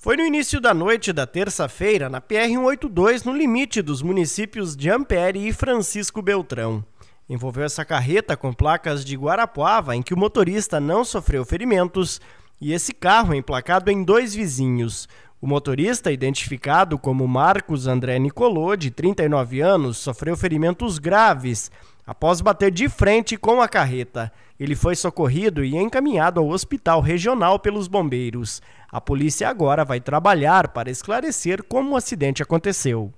Foi no início da noite da terça-feira, na PR-182, no limite dos municípios de Ampere e Francisco Beltrão. Envolveu essa carreta com placas de Guarapuava, em que o motorista não sofreu ferimentos, e esse carro emplacado em dois vizinhos. O motorista, identificado como Marcos André Nicolô, de 39 anos, sofreu ferimentos graves Após bater de frente com a carreta, ele foi socorrido e encaminhado ao hospital regional pelos bombeiros. A polícia agora vai trabalhar para esclarecer como o acidente aconteceu.